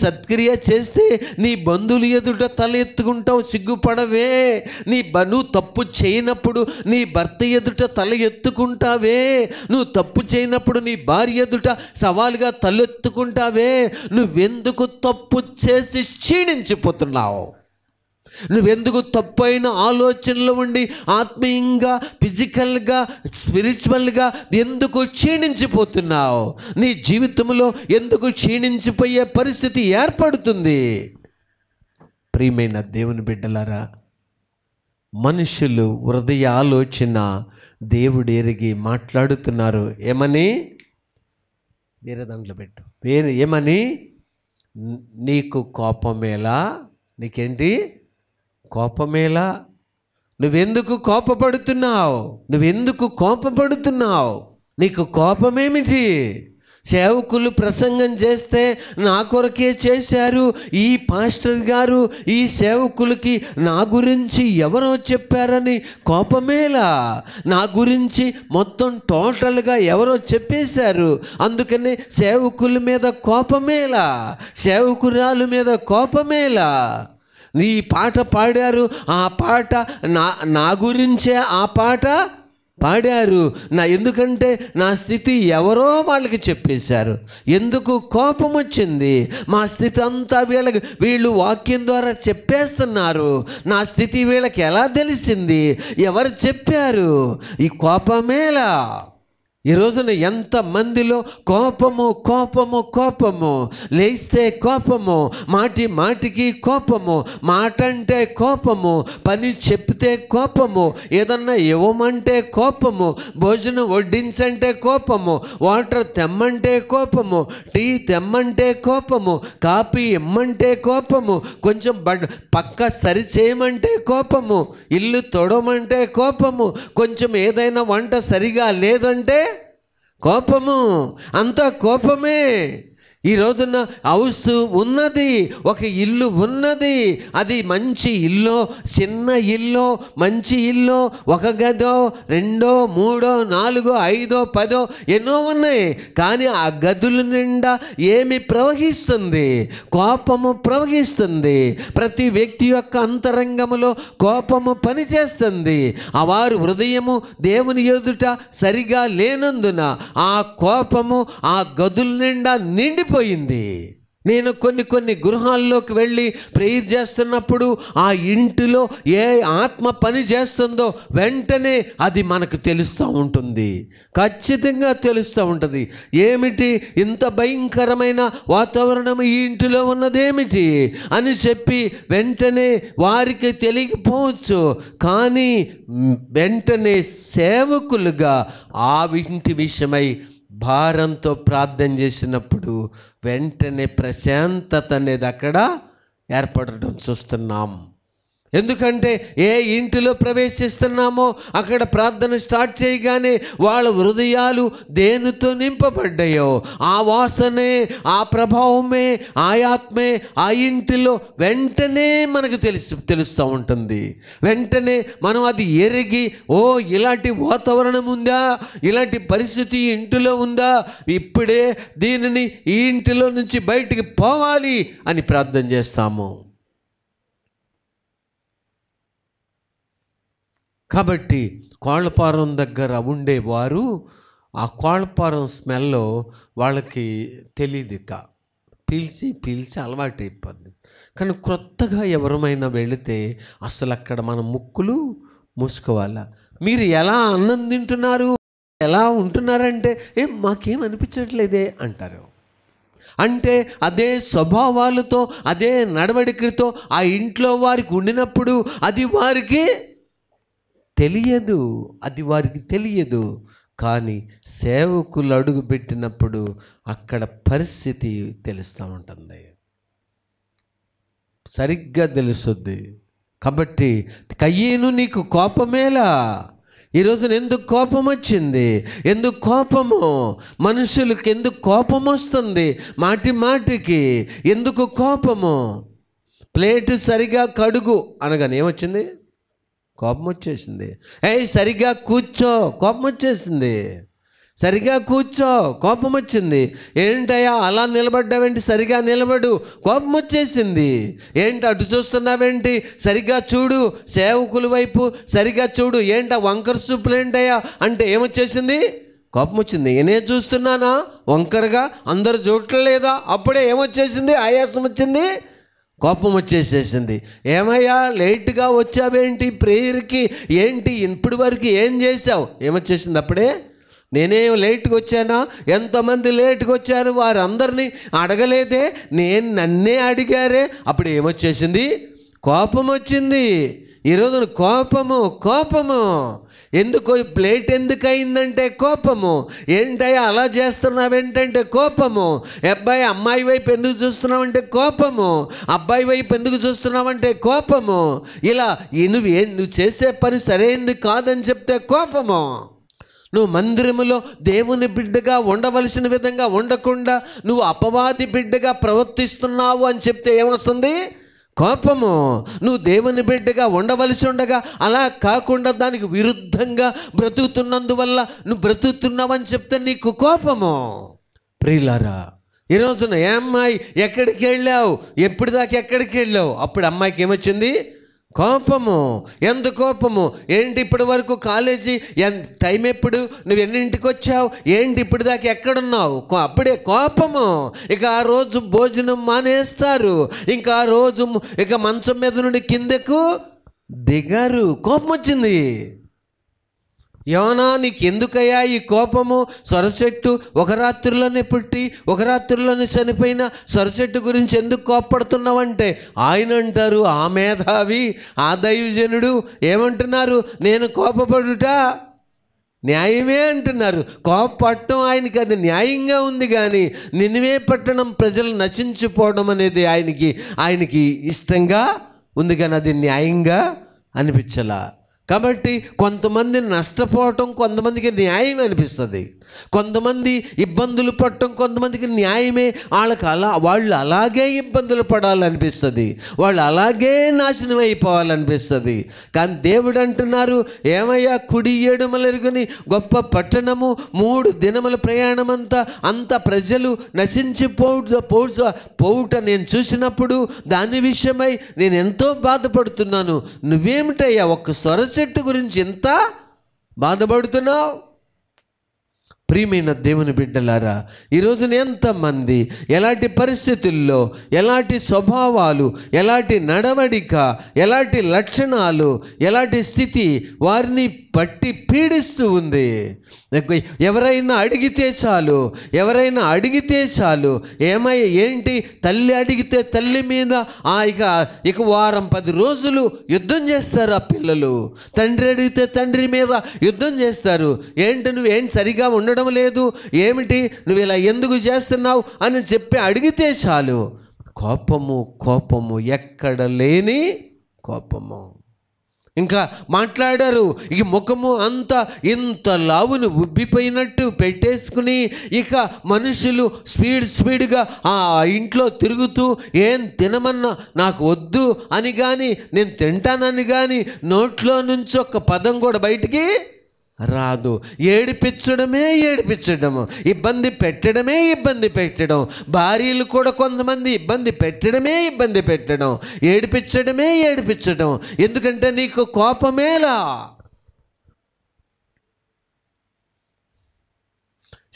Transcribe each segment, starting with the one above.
సత్క్రియ చేస్తే నీ బంధువులు ఎదుట తల ఎత్తుకుంటావు సిగ్గుపడవే నీ బను తప్పు చేయనప్పుడు నీ భర్త ఎదుట తల ఎత్తుకుంటావే నువ్వు తప్పు చేయనప్పుడు నీ భార్య ఎదుట సవాలుగా తలెత్తుకుంటావే నువ్వెందుకు తప్పు చేసి క్షీణించిపోతున్నావు నువ్వెందుకు తప్పైన ఆలోచనలు ఉండి ఆత్మీయంగా ఫిజికల్గా స్పిరిచువల్గా ఎందుకు క్షీణించిపోతున్నావు నీ జీవితంలో ఎందుకు క్షీణించిపోయే పరిస్థితి ఏర్పడుతుంది ప్రియమైన దేవుని బిడ్డలారా మనుషులు హృదయ ఆలోచన దేవుడు ఎరిగి మాట్లాడుతున్నారు ఏమని వేరే దాంట్లో పెట్టు వేరే ఏమని నీకు కోపమేలా నీకేంటి కోపమేలా నువ్వెందుకు కోపపడుతున్నావు నువ్వెందుకు కోపపడుతున్నావు నీకు కోపమేమిటి సేవకులు ప్రసంగం చేస్తే నా కొరకే చేశారు ఈ పాస్టర్ గారు ఈ సేవకులకి నా గురించి ఎవరో చెప్పారని కోపమేలా నా గురించి మొత్తం టోటల్గా ఎవరో చెప్పేశారు అందుకని సేవకుల మీద కోపమేలా సేవకురాలు మీద కోపమేలా ఈ పాట పాడారు ఆ పాట నా నా గురించే ఆ పాట పాడారు నా ఎందుకంటే నా స్థితి ఎవరో వాళ్ళకి చెప్పేశారు ఎందుకు కోపం వచ్చింది మా స్థితి అంతా వీళ్ళకి వీళ్ళు వాక్యం ద్వారా చెప్పేస్తున్నారు నా స్థితి వీళ్ళకి ఎలా తెలిసింది ఎవరు చెప్పారు ఈ కోపమేలా ఈ రోజున ఎంతమందిలో కోపము కోపము కోపము లేస్తే కోపము మాటి మాటికి కోపము మాట అంటే కోపము పని చెప్తే కోపము ఏదన్నా ఇవ్వమంటే కోపము భోజనం వడ్డించంటే కోపము వాటర్ తెమ్మంటే కోపము టీ తెమ్మంటే కోపము కాపీ ఇమ్మంటే కోపము కొంచెం బడ్ పక్క సరి చేయమంటే కోపము ఇల్లు తొడమంటే కోపము కొంచెం ఏదైనా వంట సరిగా లేదంటే కోపము అంత కోపమే ఈ రోజున హౌస్ ఉన్నది ఒక ఇల్లు ఉన్నది అది మంచి ఇల్లు చిన్న ఇల్లు మంచి ఇల్లు ఒక గదో రెండో మూడో నాలుగో ఐదో పదో ఎన్నో ఉన్నాయి కానీ ఆ గదుల నిండా ఏమి ప్రవహిస్తుంది కోపము ప్రవహిస్తుంది ప్రతి వ్యక్తి యొక్క అంతరంగములో కోపము పనిచేస్తుంది ఆ వారు హృదయము దేవుని ఎదుట సరిగా లేనందున ఆ కోపము ఆ గదుల నిండా నిండి అయిపోయింది నేను కొన్ని కొన్ని గృహాల్లోకి వెళ్ళి ప్రేయర్ చేస్తున్నప్పుడు ఆ ఇంటిలో ఏ ఆత్మ పని చేస్తుందో వెంటనే అది మనకు తెలుస్తూ ఉంటుంది ఖచ్చితంగా తెలుస్తూ ఉంటుంది ఏమిటి ఇంత భయంకరమైన వాతావరణం ఈ ఇంటిలో ఉన్నదేమిటి అని చెప్పి వెంటనే వారికి తెలియకపోవచ్చు కానీ వెంటనే సేవకులుగా ఆ ఇంటి విషయమై భారంతో ప్రార్థన చేసినప్పుడు వెంటనే ప్రశాంతత అనేది అక్కడ ఏర్పడటం చూస్తున్నాం ఎందుకంటే ఏ ఇంటిలో ప్రవేశిస్తున్నామో అక్కడ ప్రార్థన స్టార్ట్ చేయగానే వాళ్ళ హృదయాలు దేనితో నింపబడ్డాయో ఆ వాసనే ఆ ప్రభావమే ఆ ఆత్మే ఆ ఇంటిలో వెంటనే మనకు తెలుసు తెలుస్తూ ఉంటుంది వెంటనే మనం అది ఎరిగి ఓ ఇలాంటి వాతావరణం ఉందా ఇలాంటి పరిస్థితి ఇంటిలో ఉందా ఇప్పుడే దీనిని ఈ ఇంటిలో నుంచి బయటికి పోవాలి అని ప్రార్థన చేస్తాము కాబట్టి కోళ్ళపారం దగ్గర ఉండేవారు ఆ కోళ్ళపారం స్మెల్లో వాళ్ళకి తెలియదిక పీల్చి పీల్చి అలవాటైపోద్ది కానీ క్రొత్తగా ఎవరమైనా వెళితే అసలు అక్కడ మన ముక్కులు మూసుకోవాలా మీరు ఎలా తింటున్నారు ఎలా ఉంటున్నారంటే ఏ మాకేం అనిపించట్లేదే అంటారు అంటే అదే స్వభావాలతో అదే నడవడికతో ఆ ఇంట్లో వారికి ఉండినప్పుడు అది వారికి తెలియదు అది వారికి తెలియదు కానీ సేవకులు అడుగు పెట్టినప్పుడు అక్కడ పరిస్థితి తెలుస్తూ ఉంటుంది సరిగ్గా తెలుస్తుంది కాబట్టి కయ్యేను నీకు కోపమేలా ఈరోజు ఎందుకు కోపం వచ్చింది ఎందుకు కోపము మనుషులకి ఎందుకు కోపం వస్తుంది మాటి మాటికి ఎందుకు కోపము ప్లేట్ సరిగా కడుగు అనగానే ఏమొచ్చింది కోపం వచ్చేసింది ఏయ్ సరిగ్గా కూర్చో కోపం వచ్చేసింది సరిగా కూర్చో కోపం వచ్చింది ఏంటయ్యా అలా నిలబడ్డావేంటి సరిగా నిలబడు కోపం వచ్చేసింది ఏంటి అటు చూస్తున్నావేంటి సరిగా చూడు సేవకుల వైపు సరిగా చూడు ఏంట వంకర చూపులు ఏంటయ్యా అంటే ఏమొచ్చేసింది కోపం వచ్చింది నేనే చూస్తున్నానా వంకరగా అందరు లేదా అప్పుడే ఏమొచ్చేసింది ఆయాసం వచ్చింది కోపం వచ్చేసేసింది ఏమయ్యా లేట్గా వచ్చావేంటి ప్రేయర్కి ఏంటి ఇప్పటి వరకు ఏం చేసావు ఏమొచ్చేసింది అప్పుడే నేనేం లేట్కి వచ్చానా ఎంతమంది లేట్కి వచ్చారు వారందరినీ అడగలేదే నేను నన్నే అడిగారే అప్పుడు ఏమొచ్చేసింది కోపం వచ్చింది ఈరోజు కోపము కోపము ఎందుకో ఈ ప్లేట్ ఎందుకయిందంటే కోపము ఏంటయ్యా అలా చేస్తున్నావేంటంటే కోపము అబ్బాయి అమ్మాయి వైపు ఎందుకు చూస్తున్నావంటే కోపము అబ్బాయి వైపు ఎందుకు చూస్తున్నావంటే కోపము ఇలా నువ్వు నువ్వు చేసే పని సరైనది కాదని చెప్తే కోపము నువ్వు మందిరములో దేవుని బిడ్డగా ఉండవలసిన విధంగా ఉండకుండా నువ్వు అపవాది బిడ్డగా ప్రవర్తిస్తున్నావు అని చెప్తే ఏమొస్తుంది కోపము నువ్వు దేవుని బిడ్డగా ఉండవలసి ఉండగా అలా కాకుండా దానికి విరుద్ధంగా బ్రతుకుతున్నందువల్ల నువ్వు బ్రతుకుతున్నావని చెప్తే నీకు కోపము ప్రియులారా ఈరోజున ఏ అమ్మాయి ఎక్కడికి వెళ్ళావు ఎప్పుడు దాకా ఎక్కడికి వెళ్ళావు అప్పుడు అమ్మాయికి ఏమొచ్చింది కోపము ఎందు కోపము ఏంటి ఇప్పటి వరకు కాలేజీ ఎంత టైం ఎప్పుడు నువ్వు ఎన్నింటికి వచ్చావు ఏంటి ఇప్పుడు దాకా ఎక్కడున్నావు అప్పుడే కోపము ఇక ఆ రోజు భోజనం మానేస్తారు ఇంకా ఆ రోజు ఇక మంచం మీద నుండి కిందకు దిగారు కోపం వచ్చింది యోనా నీకెందుకయ్యా ఈ కోపము సొరచెట్టు ఒక రాత్రిలోనే పుట్టి ఒక రాత్రిలోనే చనిపోయిన సొరచెట్టు గురించి ఎందుకు కోపడుతున్నావంటే ఆయన అంటారు ఆ మేధావి ఆ దైవజనుడు ఏమంటున్నారు నేను కోపపడుట న్యాయమే అంటున్నారు కోపట్టడం ఆయనకి అది న్యాయంగా ఉంది కానీ నినివే పట్టణం ప్రజలు నశించిపోవడం అనేది ఆయనకి ఆయనకి ఇష్టంగా ఉంది కానీ అది న్యాయంగా అనిపించలా కాబట్టి కొంతమంది నష్టపోవటం కొంతమందికి న్యాయం అనిపిస్తుంది కొంతమంది ఇబ్బందులు పడటం కొంతమందికి న్యాయమే వాళ్ళకి అలా వాళ్ళు అలాగే ఇబ్బందులు పడాలనిపిస్తుంది వాళ్ళు అలాగే నాశనం అయిపోవాలనిపిస్తుంది కానీ దేవుడు అంటున్నారు ఏమయ్యా కుడి ఏడుమలెరుగుని గొప్ప పట్టణము మూడు దినముల ప్రయాణమంతా అంత ప్రజలు నశించి పోవుట పోవుట పోవుట నేను చూసినప్పుడు దాని విషయమై నేను ఎంతో బాధపడుతున్నాను నువ్వేమిటయ్యా ఒక్క స్వరచ చెట్టు గురించి ఎంత బాధపడుతున్నావు ప్రియమైన దేవుని బిడ్డలారా ఈరోజు ఎంతమంది ఎలాంటి పరిస్థితుల్లో ఎలాంటి స్వభావాలు ఎలాంటి నడవడిక ఎలాంటి లక్షణాలు ఎలాంటి స్థితి వారిని పట్టి పీడిస్తూ ఉంది ఎవరైనా అడిగితే చాలు ఎవరైనా అడిగితే చాలు ఏమై ఏంటి తల్లి అడిగితే తల్లి మీద ఆ ఇక ఇక వారం పది రోజులు యుద్ధం చేస్తారు ఆ పిల్లలు తండ్రి అడిగితే తండ్రి మీద యుద్ధం చేస్తారు ఏంటి నువ్వేం సరిగా ఉండడం లేదు ఏమిటి నువ్వు ఇలా ఎందుకు చేస్తున్నావు అని చెప్పి అడిగితే చాలు కోపము కోపము ఎక్కడ లేని కోపము ఇంకా మాట్లాడారు ఈ ముఖము అంతా ఇంత లావును ఉబ్బిపోయినట్టు పెట్టేసుకుని ఇక మనుషులు స్పీడ్ స్పీడ్గా ఆ ఇంట్లో తిరుగుతూ ఏం తినమన్నా నాకు వద్దు అని కానీ నేను తింటానని కానీ నోట్లో నుంచి ఒక పదం కూడా బయటికి రాదు ఏడిపించడమే ఏడిపించడం ఇబ్బంది పెట్టడమే ఇబ్బంది పెట్టడం భార్యలు కూడా కొంతమంది ఇబ్బంది పెట్టడమే ఇబ్బంది పెట్టడం ఏడిపించడమే ఏడిపించడం ఎందుకంటే నీకు కోపమేలా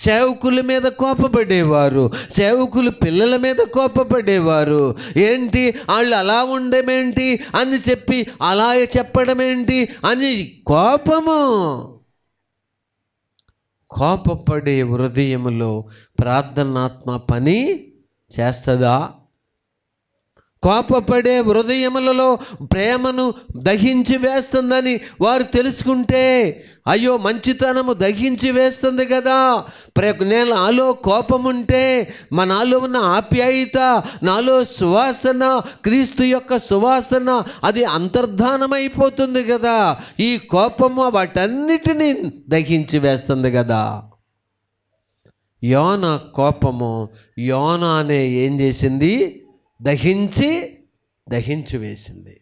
సేవకుల మీద కోపపడేవారు సేవకులు పిల్లల మీద కోపపడేవారు ఏంటి వాళ్ళు అలా ఉండమేంటి అని చెప్పి అలా చెప్పడం ఏంటి అని కోపము కోపపడే హృదయంలో ప్రార్థనాత్మ పని చేస్తుందా కోపపడే హృదయములలో ప్రేమను దహించి వేస్తుందని వారు తెలుసుకుంటే అయ్యో మంచితనము దహించి వేస్తుంది కదా ప్రే నేను నాలో కోపం ఉంటే మా నాలో ఉన్న ఆప్యాయత నాలో సువాసన క్రీస్తు యొక్క సువాసన అది అంతర్ధానమైపోతుంది కదా ఈ కోపము వాటన్నిటినీ దహించి వేస్తుంది కదా యోన కోపము యోన అనే ఏం చేసింది దహించి దహించి వేసింది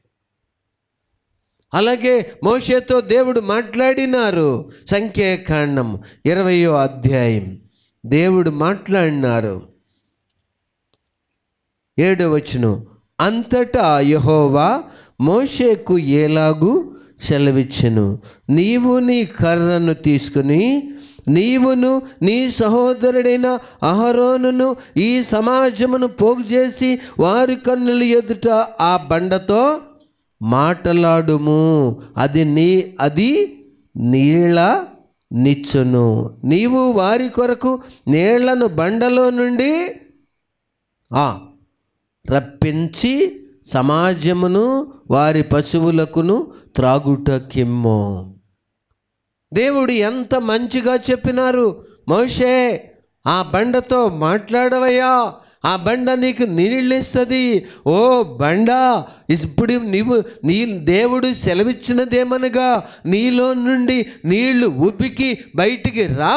అలాగే మోషేతో దేవుడు మాట్లాడినారు సంఖ్యాకాండం ఇరవయో అధ్యాయం దేవుడు మాట్లాడినారు ఏడో వచ్చును అంతటా యహోవా మోషేకు ఏలాగు సెలవిచ్చను నీవు నీ కర్రను తీసుకుని నీవును నీ సహోదరుడైన అహరోనును ఈ సమాజమును పోగు చేసి వారి కన్నుల ఎదుట ఆ బండతో మాటలాడుము అది నీ అది నీళ్ళ నిచ్చును నీవు వారి కొరకు నీళ్లను బండలో నుండి రప్పించి సమాజమును వారి పశువులకును త్రాగుటకిమ్మో దేవుడు ఎంత మంచిగా చెప్పినారు మోషే ఆ బండతో మాట్లాడవయ్యా ఆ బండ నీకు నీళ్ళిస్తుంది ఓ బండ ఇప్పుడు నీవు నీ దేవుడు సెలవిచ్చినదేమనగా నీలో నుండి నీళ్లు ఉబ్బికి బయటికి రా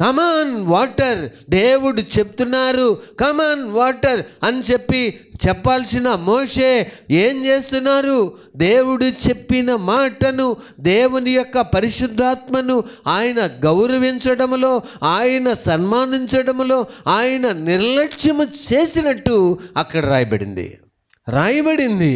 కమాన్ వాటర్ దేవుడు చెప్తున్నారు కమాన్ వాటర్ అని చెప్పి చెప్పాల్సిన మోషే ఏం చేస్తున్నారు దేవుడు చెప్పిన మాటను దేవుని యొక్క పరిశుద్ధాత్మను ఆయన గౌరవించడంలో ఆయన సన్మానించడంలో ఆయన నిర్లక్ష్యము చేసినట్టు అక్కడ రాయబడింది రాయబడింది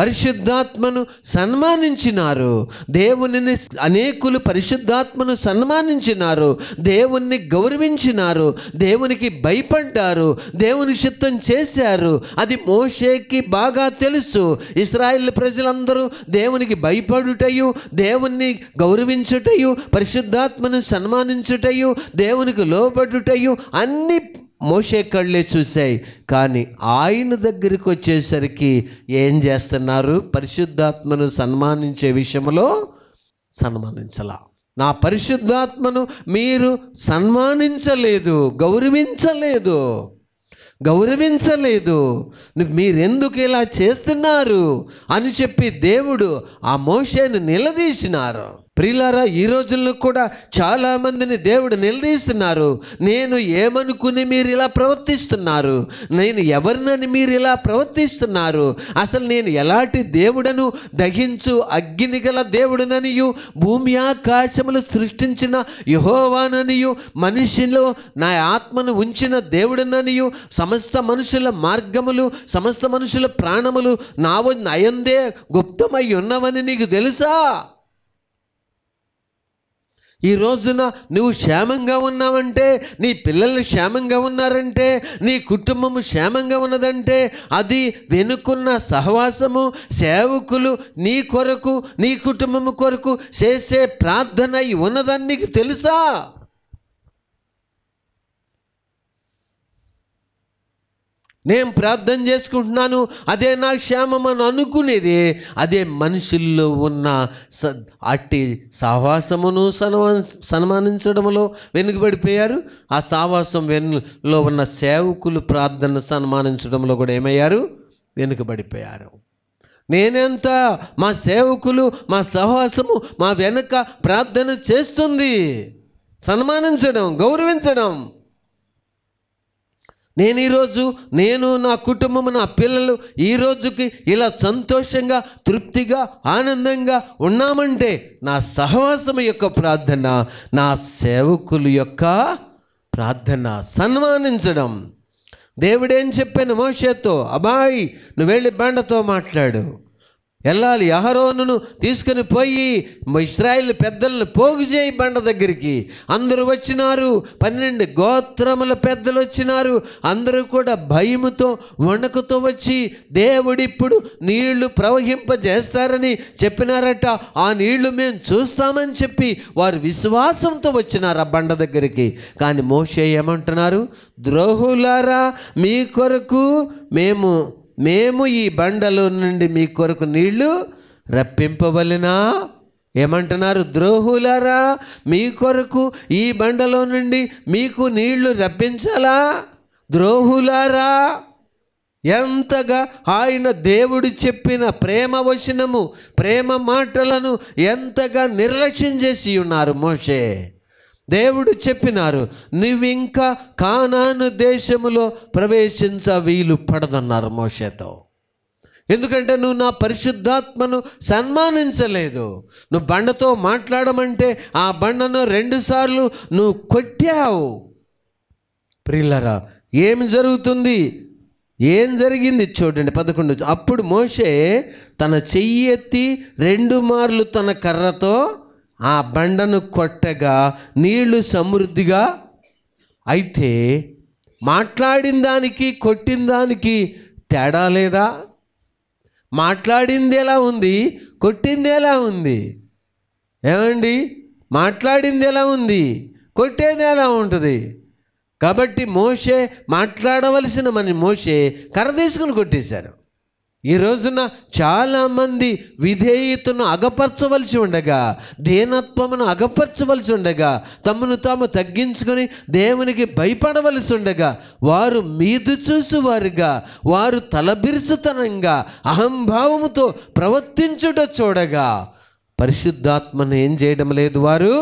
పరిశుద్ధాత్మను సన్మానించినారు దేవుని అనేకులు పరిశుద్ధాత్మను సన్మానించినారు దేవుణ్ణి గౌరవించినారు దేవునికి భయపడ్డారు దేవుని చిత్తం చేశారు అది మోషేకి బాగా తెలుసు ఇస్రాయిల్ ప్రజలందరూ దేవునికి భయపడుటయు దేవుణ్ణి గౌరవించుటయు పరిశుద్ధాత్మను సన్మానించుటయు దేవునికి లోబడుటయు అన్ని మోసే కళ్ళే చూశాయి కానీ ఆయన దగ్గరికి వచ్చేసరికి ఏం చేస్తున్నారు పరిశుద్ధాత్మను సన్మానించే విషయంలో సన్మానించాల నా పరిశుద్ధాత్మను మీరు సన్మానించలేదు గౌరవించలేదు గౌరవించలేదు మీరెందుకు ఇలా చేస్తున్నారు అని చెప్పి దేవుడు ఆ మోషేను నిలదీసినారు ప్రిలారా ఈ రోజుల్లో కూడా చాలామందిని దేవుడు నిలదీస్తున్నారు నేను ఏమనుకుని మీరు ఇలా ప్రవర్తిస్తున్నారు నేను ఎవరినని మీరు ఇలా ప్రవర్తిస్తున్నారు అసలు నేను ఎలాంటి దేవుడను దహించు అగ్గిని గల దేవుడుననియు భూమి ఆకాశములు సృష్టించిన యహోవాననియు మనిషిలో నా ఆత్మను ఉంచిన దేవుడుననియు సమస్త మనుషుల మార్గములు సమస్త మనుషుల ప్రాణములు నా నయందే గుప్తమై ఉన్నవని నీకు తెలుసా ఈ రోజున నువ్వు క్షేమంగా ఉన్నావంటే నీ పిల్లలు క్షేమంగా ఉన్నారంటే నీ కుటుంబము క్షేమంగా ఉన్నదంటే అది వెనుకున్న సహవాసము సేవకులు నీ కొరకు నీ కుటుంబము కొరకు చేసే ప్రార్థన ఉన్నదని నీకు తెలుసా నేను ప్రార్థన చేసుకుంటున్నాను అదే నా క్షేమం అని అనుకునేది అదే మనుషుల్లో ఉన్న స అట్టి సావాసమును సన్మా సన్మానించడంలో వెనుకబడిపోయారు ఆ సావాసం వెన్నులో ఉన్న సేవకులు ప్రార్థన సన్మానించడంలో కూడా ఏమయ్యారు వెనుకబడిపోయారు నేనెంత మా సేవకులు మా సహవాసము మా వెనక ప్రార్థన చేస్తుంది సన్మానించడం గౌరవించడం నేను ఈరోజు నేను నా కుటుంబం నా పిల్లలు ఈ రోజుకి ఇలా సంతోషంగా తృప్తిగా ఆనందంగా ఉన్నామంటే నా సహవాసం యొక్క ప్రార్థన నా సేవకులు యొక్క ప్రార్థన సన్మానించడం దేవుడేం చెప్పాను మోషతో అబాయి నువ్వు వెళ్ళి బండతో మాట్లాడు వెళ్ళాలి అహరోనును తీసుకుని పోయి ఇస్రాయిల్ పెద్దలను పోగు చేయి బండ దగ్గరికి అందరూ వచ్చినారు పన్నెండు గోత్రముల పెద్దలు వచ్చినారు అందరూ కూడా భయముతో వణుకుతో వచ్చి దేవుడిప్పుడు నీళ్లు ప్రవహింపజేస్తారని చెప్పినారట ఆ నీళ్లు మేము చూస్తామని చెప్పి వారు విశ్వాసంతో వచ్చినారు ఆ బండ దగ్గరికి కానీ మోషే ఏమంటున్నారు ద్రోహులారా మీ కొరకు మేము మేము ఈ బండలో నుండి మీ కొరకు నీళ్లు రప్పింపవలెనా ఏమంటున్నారు ద్రోహులారా మీ కొరకు ఈ బండలో నుండి మీకు నీళ్లు రప్పించాలా ద్రోహులారా ఎంతగా ఆయన దేవుడు చెప్పిన ప్రేమ వచనము ప్రేమ మాటలను ఎంతగా నిర్లక్ష్యం చేసి ఉన్నారు మోషే దేవుడు చెప్పినారు నువ్వింకా కానాను దేశములో ప్రవేశించ వీలు పడదన్నారు మోషేతో ఎందుకంటే నువ్వు నా పరిశుద్ధాత్మను సన్మానించలేదు నువ్వు బండతో మాట్లాడమంటే ఆ బండను రెండుసార్లు నువ్వు కొట్టావు ప్రిల్లరా ఏమి జరుగుతుంది ఏం జరిగింది చూడండి పదకొండు అప్పుడు మోషే తన చెయ్యి ఎత్తి రెండు మార్లు తన కర్రతో ఆ బండను కొట్టగా నీళ్లు సమృద్ధిగా అయితే మాట్లాడిన దానికి కొట్టిన దానికి తేడా లేదా మాట్లాడింది ఎలా ఉంది కొట్టింది ఎలా ఉంది ఏమండి మాట్లాడింది ఎలా ఉంది కొట్టేది ఎలా ఉంటుంది కాబట్టి మోషే మాట్లాడవలసిన మన మోషే కర్ర తీసుకుని కొట్టేశారు ఈ రోజున చాలామంది విధేయతను అగపరచవలసి ఉండగా దీనత్వమును అగపరచవలసి ఉండగా తమను తాము తగ్గించుకొని దేవునికి భయపడవలసి ఉండగా వారు మీదు చూసువారుగా వారు తలబిరుచుతనంగా అహంభావముతో ప్రవర్తించుట చూడగా పరిశుద్ధాత్మను ఏం చేయడం లేదు వారు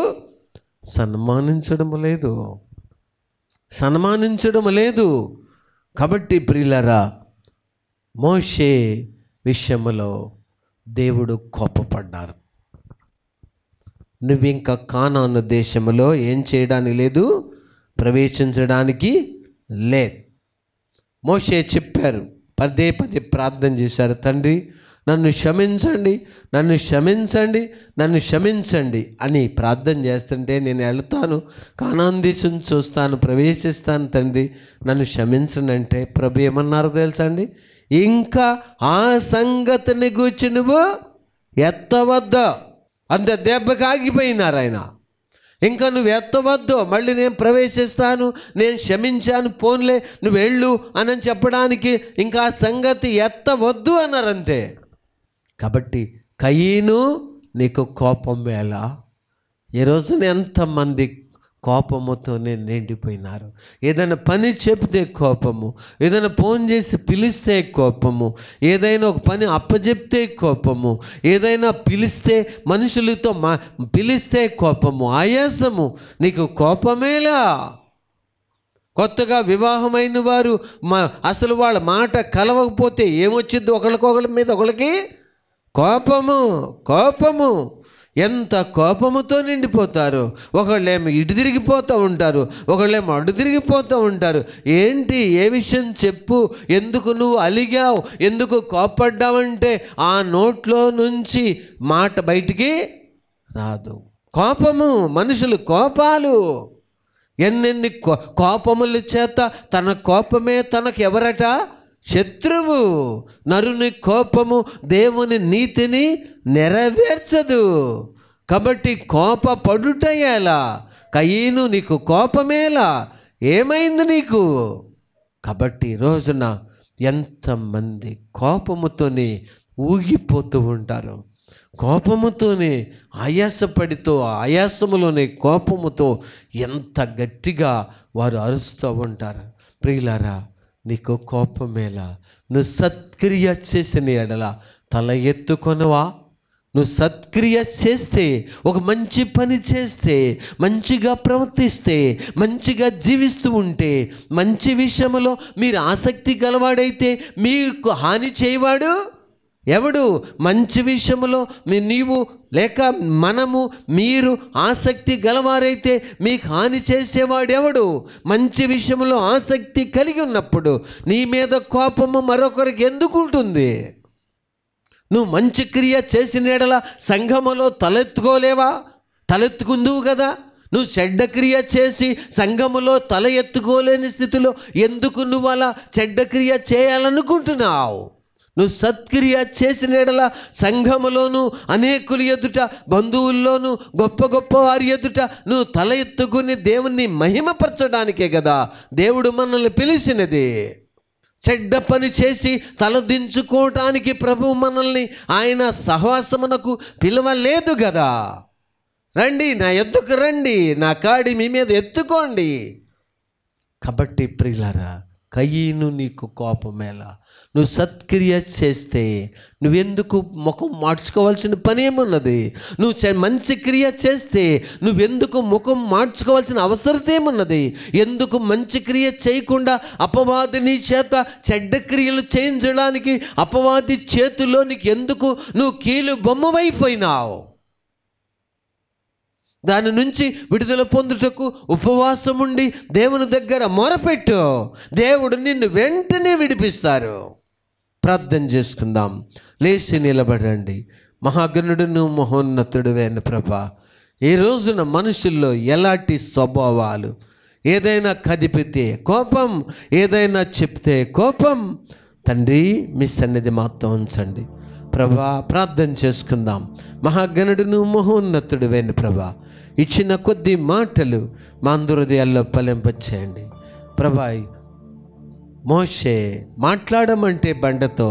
సన్మానించడం లేదు సన్మానించడం లేదు కాబట్టి ప్రియులరా మోషే విషయంలో దేవుడు కోపపడ్డారు ఇంకా కానాను దేశంలో ఏం చేయడానికి లేదు ప్రవేశించడానికి లేదు మోషే చెప్పారు పదే పదే ప్రార్థన చేశారు తండ్రి నన్ను క్షమించండి నన్ను క్షమించండి నన్ను క్షమించండి అని ప్రార్థన చేస్తుంటే నేను వెళ్తాను కానాందేశం చూస్తాను ప్రవేశిస్తాను తండ్రి నన్ను అంటే ప్రభు ఏమన్నారు తెలుసండి ఇంకా ఆ సంగతిని గూర్చి నువ్వు ఎత్తవద్దు అంత దెబ్బకి ఆగిపోయినారు ఆయన ఇంకా నువ్వు ఎత్తవద్దు మళ్ళీ నేను ప్రవేశిస్తాను నేను క్షమించాను పోన్లే నువ్వు వెళ్ళు అని చెప్పడానికి ఇంకా ఆ సంగతి ఎత్తవద్దు అంతే కాబట్టి కయ్యను నీకు కోపం వేళ ఈరోజు ఎంతమంది కోపముతోనే నిండిపోయినారు ఏదైనా పని చెప్తే కోపము ఏదైనా ఫోన్ చేసి పిలిస్తే కోపము ఏదైనా ఒక పని అప్పచెప్తే కోపము ఏదైనా పిలిస్తే మనుషులతో మా పిలిస్తే కోపము ఆయాసము నీకు కోపమేలా కొత్తగా వివాహమైన వారు మా అసలు వాళ్ళ మాట కలవకపోతే ఏమొచ్చింది ఒకరికొకరి మీద ఒకరికి కోపము కోపము ఎంత కోపముతో నిండిపోతారు ఒకళ్ళేమో ఇటు తిరిగిపోతూ ఉంటారు ఒకళ్ళేమో అటు తిరిగిపోతూ ఉంటారు ఏంటి ఏ విషయం చెప్పు ఎందుకు నువ్వు అలిగావు ఎందుకు కోపడ్డావంటే ఆ నోట్లో నుంచి మాట బయటికి రాదు కోపము మనుషులు కోపాలు ఎన్నెన్ని కోపముల చేత తన కోపమే తనకు ఎవరట శత్రువు నరుని కోపము దేవుని నీతిని నెరవేర్చదు కాబట్టి కోప పడుటయేలా కయ్యను నీకు కోపమేలా ఏమైంది నీకు కాబట్టి రోజున ఎంతమంది కోపముతోనే ఊగిపోతూ ఉంటారు కోపముతోనే ఆయాసపడితో ఆయాసములోనే కోపముతో ఎంత గట్టిగా వారు అరుస్తూ ఉంటారు ప్రియులారా నీకు కోపమేలా నువ్వు సత్క్రియ చేసిన ఎడల తల ఎత్తుకొనవా నువ్వు సత్క్రియ చేస్తే ఒక మంచి పని చేస్తే మంచిగా ప్రవర్తిస్తే మంచిగా జీవిస్తూ ఉంటే మంచి విషయంలో మీరు ఆసక్తి గలవాడైతే మీకు హాని చేయవాడు ఎవడు మంచి విషయంలో మీ నీవు లేక మనము మీరు ఆసక్తి గలవారైతే మీకు హాని చేసేవాడెవడు మంచి విషయంలో ఆసక్తి కలిగి ఉన్నప్పుడు నీ మీద కోపము మరొకరికి ఎందుకు ఉంటుంది నువ్వు మంచి క్రియ చేసిన ఎడల సంఘములో తలెత్తుకోలేవా తలెత్తుకుందువు కదా నువ్వు చెడ్డ క్రియ చేసి సంఘములో తల ఎత్తుకోలేని స్థితిలో ఎందుకు నువ్వు అలా చెడ్డ క్రియ చేయాలనుకుంటున్నావు నువ్వు సత్క్రియ చేసిన ఎడల సంఘములోను అనేకులు ఎదుట బంధువుల్లోనూ గొప్ప గొప్ప వారి ఎదుట నువ్వు తల ఎత్తుకుని దేవుణ్ణి మహిమపరచడానికే కదా దేవుడు మనల్ని పిలిచినది చెడ్డ పని చేసి తలదించుకోవటానికి ప్రభు మనల్ని ఆయన సహవాసమునకు పిలవలేదు కదా రండి నా ఎద్దుకు రండి నా కాడి మీ మీద ఎత్తుకోండి కాబట్టి ప్రియులారా కయ్యిను నీకు కోపమేలా నువ్వు సత్క్రియ చేస్తే నువ్వెందుకు ముఖం మార్చుకోవాల్సిన పని ఏమున్నది నువ్వు మంచి క్రియ చేస్తే నువ్వెందుకు ముఖం మార్చుకోవాల్సిన అవసరం ఏమున్నది ఎందుకు మంచి క్రియ చేయకుండా అపవాది నీ చేత చెడ్డ క్రియలు చేయించడానికి అపవాది చేతిలో నీకు ఎందుకు నువ్వు కీలు బొమ్మవైపోయినావు దాని నుంచి విడుదల పొందుటకు ఉపవాసం ఉండి దేవుని దగ్గర మొరపెట్టు దేవుడు నిన్ను వెంటనే విడిపిస్తారు ప్రార్థన చేసుకుందాం లేచి నిలబడండి మహాగణుడును మహోన్నతుడు వేన ప్రభ ఈ రోజున మనుషుల్లో ఎలాంటి స్వభావాలు ఏదైనా కదిపితే కోపం ఏదైనా చెప్తే కోపం తండ్రి మీ సన్నిధి మాత్రం ఉంచండి ప్రభా ప్రార్థన చేసుకుందాం మహాగణుడును మహోన్నతుడు వేణు ప్రభా ఇచ్చిన కొద్ది మాటలు మా అందరుదయాల్లో పలింపచేయండి ప్రభా మోషే మాట్లాడమంటే బండతో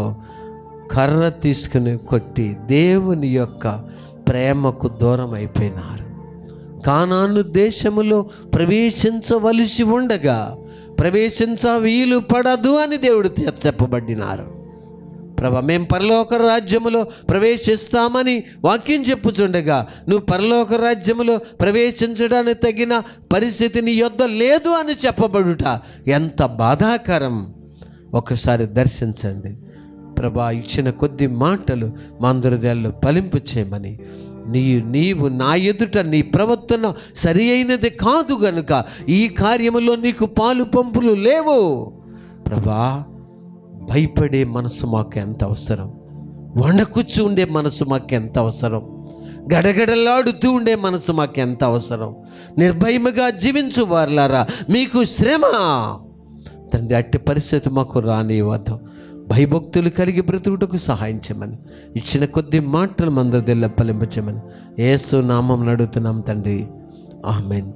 కర్ర తీసుకుని కొట్టి దేవుని యొక్క ప్రేమకు దూరం అయిపోయినారు కానాను దేశములో ప్రవేశించవలసి ఉండగా ప్రవేశించ వీలు పడదు అని దేవుడు చెప్పబడినారు ప్రభా మేము పరలోక రాజ్యములో ప్రవేశిస్తామని వాక్యం చెప్పుచుండగా నువ్వు పరలోక రాజ్యములో ప్రవేశించడానికి తగిన పరిస్థితి నీ యొద్ద లేదు అని చెప్పబడుట ఎంత బాధాకరం ఒకసారి దర్శించండి ప్రభా ఇచ్చిన కొద్ది మాటలు మందురదేళ్ళు పలింపు చేయమని నీ నీవు నా ఎదుట నీ ప్రవర్తన సరి అయినది కాదు గనుక ఈ కార్యములో నీకు పాలు పంపులు లేవు ప్రభా భయపడే మనసు మాకు ఎంత అవసరం వణకుచ్చు ఉండే మనసు మాకు ఎంత అవసరం గడగడలాడుతూ ఉండే మనసు మాకు ఎంత అవసరం నిర్భయముగా జీవించు వారులారా మీకు శ్రమ తండ్రి అట్టి పరిస్థితి మాకు రానివ్వద్దు భయభక్తులు కలిగి బ్రతుకుటకు సహాయం చేయమని ఇచ్చిన కొద్ది మాటలు మందరి దిల్ల పలింపచేయమని ఏసు నామం నడుగుతున్నాం తండ్రి ఆమెన్